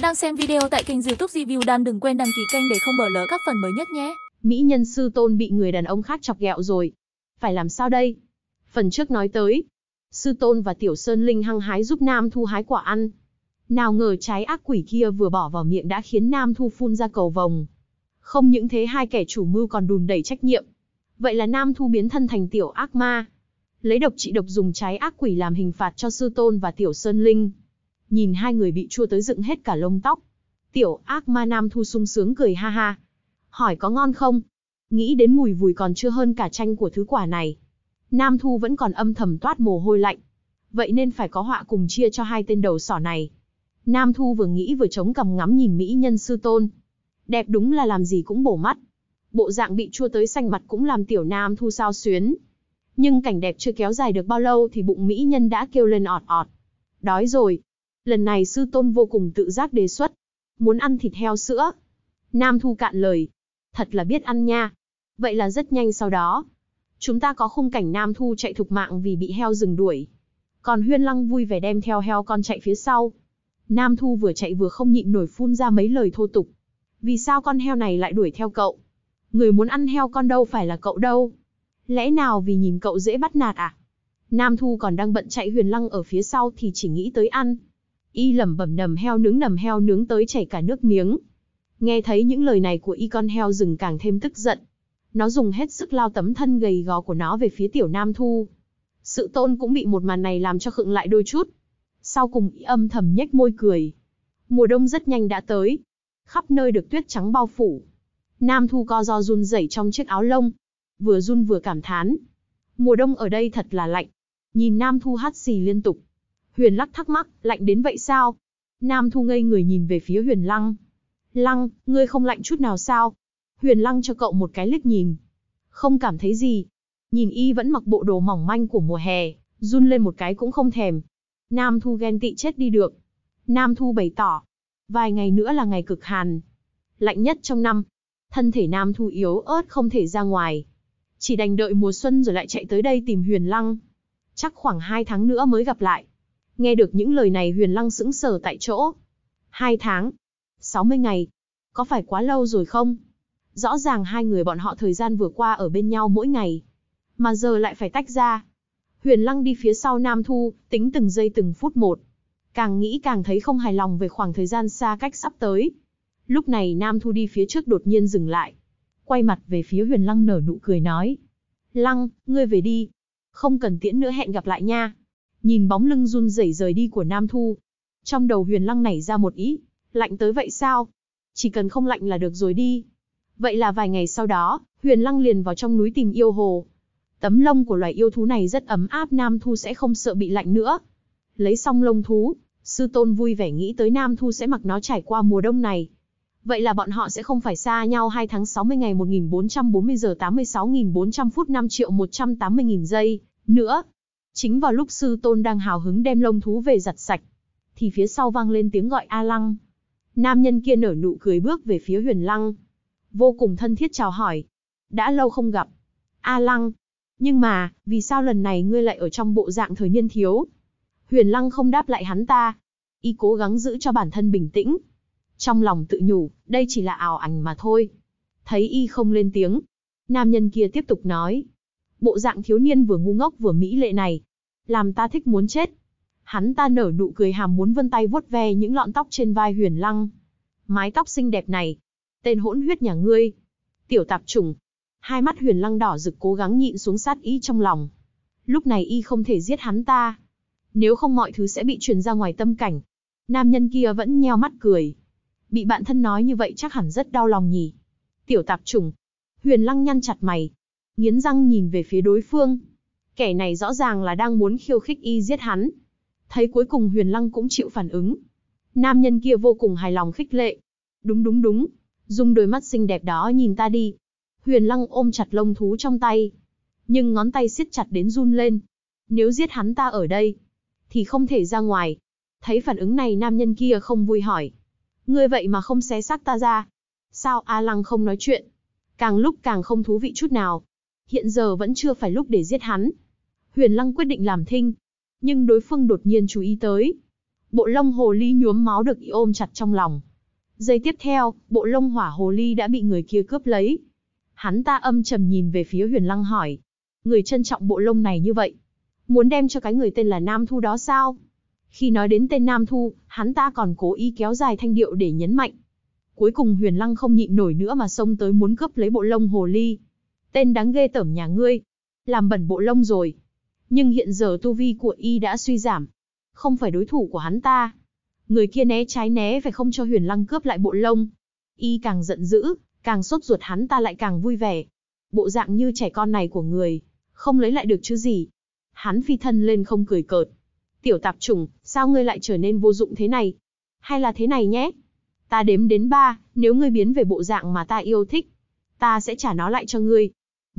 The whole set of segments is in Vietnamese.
bạn đang xem video tại kênh youtube Review Dan đừng quên đăng ký kênh để không bỏ lỡ các phần mới nhất nhé. Mỹ nhân sư tôn bị người đàn ông khác chọc ghẹo rồi. Phải làm sao đây? Phần trước nói tới, sư tôn và tiểu sơn linh hăng hái giúp Nam Thu hái quả ăn. Nào ngờ trái ác quỷ kia vừa bỏ vào miệng đã khiến Nam Thu phun ra cầu vồng. Không những thế hai kẻ chủ mưu còn đùn đẩy trách nhiệm. Vậy là Nam Thu biến thân thành tiểu ác ma. Lấy độc trị độc dùng trái ác quỷ làm hình phạt cho sư tôn và tiểu sơn linh nhìn hai người bị chua tới dựng hết cả lông tóc. Tiểu ác ma nam thu sung sướng cười ha ha. Hỏi có ngon không? Nghĩ đến mùi vùi còn chưa hơn cả chanh của thứ quả này. Nam thu vẫn còn âm thầm toát mồ hôi lạnh. Vậy nên phải có họa cùng chia cho hai tên đầu sỏ này. Nam thu vừa nghĩ vừa chống cầm ngắm nhìn mỹ nhân sư tôn. Đẹp đúng là làm gì cũng bổ mắt. Bộ dạng bị chua tới xanh mặt cũng làm tiểu nam thu sao xuyến. Nhưng cảnh đẹp chưa kéo dài được bao lâu thì bụng mỹ nhân đã kêu lên ọt ọt. Đói rồi, Lần này sư tôn vô cùng tự giác đề xuất. Muốn ăn thịt heo sữa. Nam Thu cạn lời. Thật là biết ăn nha. Vậy là rất nhanh sau đó. Chúng ta có khung cảnh Nam Thu chạy thục mạng vì bị heo rừng đuổi. Còn Huyên Lăng vui vẻ đem theo heo con chạy phía sau. Nam Thu vừa chạy vừa không nhịn nổi phun ra mấy lời thô tục. Vì sao con heo này lại đuổi theo cậu? Người muốn ăn heo con đâu phải là cậu đâu. Lẽ nào vì nhìn cậu dễ bắt nạt à? Nam Thu còn đang bận chạy huyền lăng ở phía sau thì chỉ nghĩ tới ăn. Y lẩm bẩm nầm heo nướng nầm heo nướng tới chảy cả nước miếng. Nghe thấy những lời này của y con heo rừng càng thêm tức giận. Nó dùng hết sức lao tấm thân gầy gò của nó về phía tiểu nam thu. Sự tôn cũng bị một màn này làm cho khựng lại đôi chút. Sau cùng y âm thầm nhếch môi cười. Mùa đông rất nhanh đã tới. Khắp nơi được tuyết trắng bao phủ. Nam thu co do run rẩy trong chiếc áo lông. Vừa run vừa cảm thán. Mùa đông ở đây thật là lạnh. Nhìn Nam thu hắt xì liên tục Huyền Lắc thắc mắc, lạnh đến vậy sao? Nam Thu ngây người nhìn về phía Huyền Lăng. Lăng, ngươi không lạnh chút nào sao? Huyền Lăng cho cậu một cái liếc nhìn. Không cảm thấy gì. Nhìn y vẫn mặc bộ đồ mỏng manh của mùa hè, run lên một cái cũng không thèm. Nam Thu ghen tị chết đi được. Nam Thu bày tỏ. Vài ngày nữa là ngày cực hàn. Lạnh nhất trong năm. Thân thể Nam Thu yếu ớt không thể ra ngoài. Chỉ đành đợi mùa xuân rồi lại chạy tới đây tìm Huyền Lăng. Chắc khoảng hai tháng nữa mới gặp lại. Nghe được những lời này huyền lăng sững sờ tại chỗ. Hai tháng, sáu mươi ngày, có phải quá lâu rồi không? Rõ ràng hai người bọn họ thời gian vừa qua ở bên nhau mỗi ngày, mà giờ lại phải tách ra. Huyền Lăng đi phía sau Nam Thu, tính từng giây từng phút một. Càng nghĩ càng thấy không hài lòng về khoảng thời gian xa cách sắp tới. Lúc này Nam Thu đi phía trước đột nhiên dừng lại. Quay mặt về phía Huyền Lăng nở nụ cười nói. Lăng, ngươi về đi. Không cần tiễn nữa hẹn gặp lại nha nhìn bóng lưng run rẩy rời đi của Nam Thu. Trong đầu huyền lăng nảy ra một ý, lạnh tới vậy sao? Chỉ cần không lạnh là được rồi đi. Vậy là vài ngày sau đó, huyền lăng liền vào trong núi tìm yêu hồ. Tấm lông của loài yêu thú này rất ấm áp Nam Thu sẽ không sợ bị lạnh nữa. Lấy xong lông thú, sư tôn vui vẻ nghĩ tới Nam Thu sẽ mặc nó trải qua mùa đông này. Vậy là bọn họ sẽ không phải xa nhau 2 tháng 60 ngày 1440 giờ 86.400 phút 5 triệu 180.000 giây, nữa, Chính vào lúc sư tôn đang hào hứng đem lông thú về giặt sạch, thì phía sau vang lên tiếng gọi A Lăng. Nam nhân kia nở nụ cười bước về phía huyền lăng. Vô cùng thân thiết chào hỏi. Đã lâu không gặp. A Lăng. Nhưng mà, vì sao lần này ngươi lại ở trong bộ dạng thời niên thiếu? Huyền lăng không đáp lại hắn ta. Y cố gắng giữ cho bản thân bình tĩnh. Trong lòng tự nhủ, đây chỉ là ảo ảnh mà thôi. Thấy Y không lên tiếng. Nam nhân kia tiếp tục nói, bộ dạng thiếu niên vừa ngu ngốc vừa mỹ lệ này, làm ta thích muốn chết. Hắn ta nở nụ cười hàm muốn vân tay vuốt ve những lọn tóc trên vai Huyền Lăng. Mái tóc xinh đẹp này, tên hỗn huyết nhà ngươi, tiểu tạp trùng. Hai mắt Huyền Lăng đỏ rực cố gắng nhịn xuống sát ý trong lòng. Lúc này y không thể giết hắn ta, nếu không mọi thứ sẽ bị truyền ra ngoài tâm cảnh. Nam nhân kia vẫn nheo mắt cười. Bị bạn thân nói như vậy chắc hẳn rất đau lòng nhỉ. Tiểu tạp trùng. Huyền Lăng nhăn chặt mày, nghiến răng nhìn về phía đối phương. Kẻ này rõ ràng là đang muốn khiêu khích y giết hắn. Thấy cuối cùng huyền lăng cũng chịu phản ứng. Nam nhân kia vô cùng hài lòng khích lệ. Đúng đúng đúng, dùng đôi mắt xinh đẹp đó nhìn ta đi. Huyền lăng ôm chặt lông thú trong tay. Nhưng ngón tay siết chặt đến run lên. Nếu giết hắn ta ở đây, thì không thể ra ngoài. Thấy phản ứng này nam nhân kia không vui hỏi. Ngươi vậy mà không xé xác ta ra. Sao A Lăng không nói chuyện? Càng lúc càng không thú vị chút nào hiện giờ vẫn chưa phải lúc để giết hắn. Huyền Lăng quyết định làm thinh, nhưng đối phương đột nhiên chú ý tới. Bộ lông hồ ly nhuốm máu được y ôm chặt trong lòng. Giây tiếp theo, bộ lông hỏa hồ ly đã bị người kia cướp lấy. Hắn ta âm trầm nhìn về phía Huyền Lăng hỏi. Người trân trọng bộ lông này như vậy. Muốn đem cho cái người tên là Nam Thu đó sao? Khi nói đến tên Nam Thu, hắn ta còn cố ý kéo dài thanh điệu để nhấn mạnh. Cuối cùng Huyền Lăng không nhịn nổi nữa mà xông tới muốn cướp lấy bộ lông hồ ly tên đáng ghê tởm nhà ngươi, làm bẩn bộ lông rồi. Nhưng hiện giờ tu vi của y đã suy giảm, không phải đối thủ của hắn ta. Người kia né trái né phải không cho huyền lăng cướp lại bộ lông. Y càng giận dữ, càng sốt ruột hắn ta lại càng vui vẻ. Bộ dạng như trẻ con này của người, không lấy lại được chứ gì. Hắn phi thân lên không cười cợt. Tiểu tạp trùng, sao ngươi lại trở nên vô dụng thế này? Hay là thế này nhé? Ta đếm đến ba, nếu ngươi biến về bộ dạng mà ta yêu thích, ta sẽ trả nó lại cho ngươi.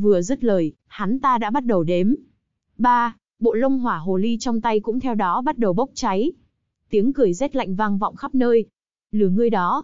Vừa dứt lời, hắn ta đã bắt đầu đếm. Ba, bộ lông hỏa hồ ly trong tay cũng theo đó bắt đầu bốc cháy. Tiếng cười rét lạnh vang vọng khắp nơi. lửa ngươi đó,